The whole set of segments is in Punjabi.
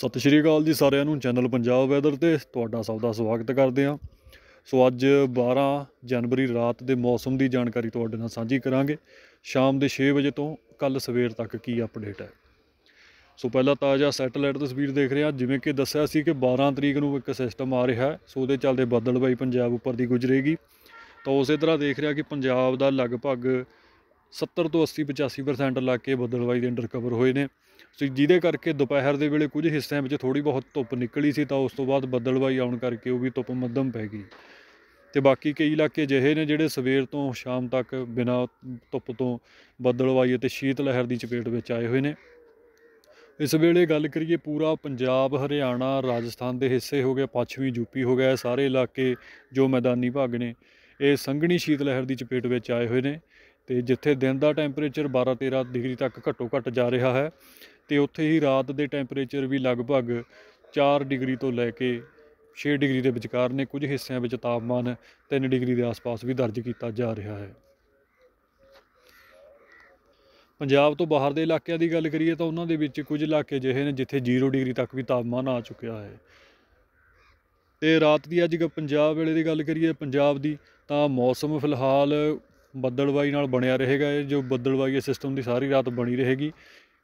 ਸਤਿ ਸ਼੍ਰੀ ਅਕਾਲ ਜੀ ਸਾਰਿਆਂ ਨੂੰ ਚੈਨਲ ਪੰਜਾਬ ਵੈਦਰ ਤੇ ਤੁਹਾਡਾ ਸਭ ਦਾ ਸਵਾਗਤ ਕਰਦੇ ਹਾਂ ਸੋ ਅੱਜ 12 ਜਨਵਰੀ ਰਾਤ ਦੇ ਮੌਸਮ ਦੀ ਜਾਣਕਾਰੀ ਤੁਹਾਡੇ ਨਾਲ ਸਾਂਝੀ ਕਰਾਂਗੇ ਸ਼ਾਮ ਦੇ 6 ਵਜੇ ਤੋਂ ਕੱਲ ਸਵੇਰ ਤੱਕ ਕੀ ਅਪਡੇਟ ਹੈ ਸੋ ਪਹਿਲਾਂ ਤਾਜ਼ਾ ਸੈਟੇਲਾਈਟ ਤਸਵੀਰ ਦੇਖ ਰਿਹਾ ਜਿਵੇਂ ਕਿ ਦੱਸਿਆ ਸੀ ਕਿ 12 ਤਰੀਕ ਨੂੰ ਇੱਕ ਸਿਸਟਮ ਆ ਰਿਹਾ ਸੋ ਉਹਦੇ ਚੱਲਦੇ ਬੱਦਲਬਾਈ ਪੰਜਾਬ ਉੱਪਰ ਦੀ ਗੁਜ਼ਰੇਗੀ ਤਾਂ ਉਸੇ ਤਰ੍ਹਾਂ ਦੇਖ ਰਿਹਾ ਕਿ ਪੰਜਾਬ ਦਾ ਲਗਭਗ 70 ਤੋਂ 80 85% ਇਲਾਕੇ ਬੱਦਲਬਾਈ ਦੇ ਅੰਡਰ ਕਵਰ ਹੋਏ ਨੇ ਤੇ ਜਿਹਦੇ ਕਰਕੇ ਦੁਪਹਿਰ ਦੇ ਵੇਲੇ ਕੁਝ ਹਿੱਸਿਆਂ ਵਿੱਚ ਥੋੜੀ ਬਹੁਤ ਧੁੱਪ ਨਿਕਲੀ ਸੀ ਤਾਂ ਉਸ ਤੋਂ ਬਾਅਦ ਬੱਦਲਵਾਈ ਆਉਣ ਕਰਕੇ ਉਹ ਵੀ ਧੁੱਪ ਮੱਧਮ ਪੈ ਗਈ ਤੇ ਬਾਕੀ ਕਈ ਇਲਾਕੇ ਜਿਹੇ ਨੇ ਜਿਹੜੇ ਸਵੇਰ ਤੋਂ ਸ਼ਾਮ ਤੱਕ ਬਿਨਾਂ ਧੁੱਪ ਤੋਂ ਬੱਦਲਵਾਈ ਅਤੇ ਸ਼ੀਤ ਲਹਿਰ ਦੀ ਚਪੇਟ ਵਿੱਚ ਆਏ ਹੋਏ ਨੇ ਇਸ ਵੇਲੇ ਗੱਲ ਕਰੀਏ ਪੂਰਾ ਪੰਜਾਬ ਹਰਿਆਣਾ ਰਾਜਸਥਾਨ ਦੇ ਹਿੱਸੇ ਹੋ ਗਏ ਪੱਛਮੀ ਯੂਪੀ ਹੋ ਗਿਆ ਸਾਰੇ ਇਲਾਕੇ ਜੋ ਮੈਦਾਨੀ ਭਾਗ ਨੇ ਇਹ ਸੰਘਣੀ ਸ਼ੀਤ ਲਹਿਰ ਦੀ ਚਪੇਟ ਵਿੱਚ ਆਏ ਹੋਏ ਨੇ ਤੇ ਜਿੱਥੇ ਦਿਨ ਦਾ ਟੈਂਪਰੇਚਰ 12-13 ਡਿਗਰੀ ਤੱਕ ਘੱਟੋ ਘੱਟ ਜਾ ਰਿਹਾ ਹੈ ਤੇ ਉੱਥੇ ਹੀ ਰਾਤ ਦੇ ਟੈਂਪਰੇਚਰ ਵੀ ਲਗਭਗ 4 ਡਿਗਰੀ ਤੋਂ ਲੈ ਕੇ 6 ਡਿਗਰੀ ਦੇ ਵਿਚਕਾਰ ਨੇ ਕੁਝ ਹਿੱਸਿਆਂ ਵਿੱਚ ਤਾਪਮਾਨ 3 ਡਿਗਰੀ ਦੇ ਆਸ-ਪਾਸ ਵੀ ਦਰਜ ਕੀਤਾ ਜਾ ਰਿਹਾ ਹੈ ਪੰਜਾਬ ਤੋਂ ਬਾਹਰ ਦੇ ਇਲਾਕਿਆਂ ਦੀ ਗੱਲ ਕਰੀਏ ਤਾਂ ਉਹਨਾਂ ਦੇ ਵਿੱਚ ਕੁਝ ਇਲਾਕੇ ਜਿਹੇ ਨੇ ਜਿੱਥੇ 0 ਡਿਗਰੀ ਤੱਕ ਵੀ ਤਾਪਮਾਨ ਆ ਚੁੱਕਿਆ ਹੈ ਤੇ ਰਾਤ ਦੀ ਅੱਜ ਪੰਜਾਬ ਵੇਲੇ ਦੀ ਗੱਲ ਕਰੀਏ ਪੰਜਾਬ ਦੀ ਤਾਂ ਮੌਸਮ ਫਿਲਹਾਲ ਬੱਦਲਬਾਈ ਨਾਲ ਬਣਿਆ ਰਹੇਗਾ ਇਹ ਜੋ ਬੱਦਲਬਾਈ ਇਹ ਸਿਸਟਮ ਦੀ ਸਾਰੀ ਰਾਤ ਬਣੀ ਰਹੇਗੀ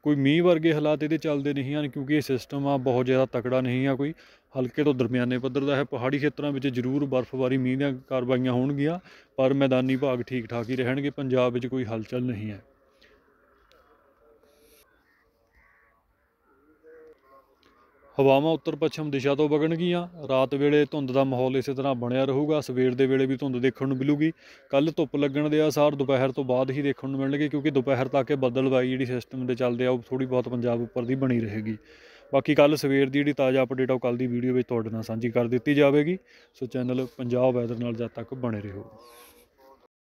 ਕੋਈ ਮੀਂਹ ਵਰਗੇ ਹਾਲਾਤ ਇਹਦੇ ਚੱਲਦੇ ਨਹੀਂ ਹਨ ਕਿਉਂਕਿ ਇਹ ਸਿਸਟਮ ਆ ਬਹੁਤ ਜ਼ਿਆਦਾ ਤਕੜਾ ਨਹੀਂ ਆ ਕੋਈ ਹਲਕੇ ਤੋਂ ਦਰਮਿਆਨੇ ਪੱਧਰ ਦਾ ਹੈ ਪਹਾੜੀ ਖੇਤਰਾਂ ਵਿੱਚ ਜ਼ਰੂਰ ਬਰਫ਼ਬਾਰੀ ਮੀਂਹ ਦੀਆਂ ਕਾਰਵਾਈਆਂ ਹੋਣਗੀਆਂ ਪਰ ਮੈਦਾਨੀ ਭਾਗ ਠੀਕ ਠਾਕ ਹੀ ਰਹਿਣਗੇ ਪੰਜਾਬ ਵਿੱਚ ਕੋਈ ਹਲਚਲ ਨਹੀਂ ਹੈ ਹਵਾਵਾਂ ਉੱਤਰ ਪੱਛਮ ਦਿਸ਼ਾ ਤੋਂ ਵਗਣਗੀਆਂ ਰਾਤ ਵੇਲੇ ਧੁੰਦ ਦਾ ਮਾਹੌਲ ਇਸੇ ਤਰ੍ਹਾਂ ਬਣਿਆ ਰਹੂਗਾ ਸਵੇਰ ਦੇ ਵੇਲੇ ਵੀ ਧੁੰਦ ਦੇਖਣ ਨੂੰ ਮਿਲੂਗੀ ਕੱਲ ਧੁੱਪ ਲੱਗਣ ਦੇ ਆਸਾਰ ਦੁਪਹਿਰ ਤੋਂ ਬਾਅਦ ਹੀ ਦੇਖਣ ਨੂੰ ਮਿਲਣਗੇ ਕਿਉਂਕਿ ਦੁਪਹਿਰ ਤੱਕ ਇਹ ਵਾਈ ਜਿਹੜੀ ਸਿਸਟਮ ਦੇ ਚੱਲਦੇ ਆ ਉਹ ਥੋੜੀ ਬਹੁਤ ਪੰਜਾਬ ਉੱਪਰ ਦੀ ਬਣੀ ਰਹੇਗੀ ਬਾਕੀ ਕੱਲ ਸਵੇਰ ਦੀ ਜਿਹੜੀ ਤਾਜ਼ਾ ਅਪਡੇਟ ਆ ਉਹ ਕੱਲ ਦੀ ਵੀਡੀਓ ਵਿੱਚ ਤੁਹਾਡੇ ਨਾਲ ਸਾਂਝੀ ਕਰ ਦਿੱਤੀ ਜਾਵੇਗੀ ਸੋ ਚੈਨਲ ਪੰਜਾਬ ਵੈਦਰ ਨਾਲ ਜਦ ਤੱਕ ਬਣੇ ਰਹੋ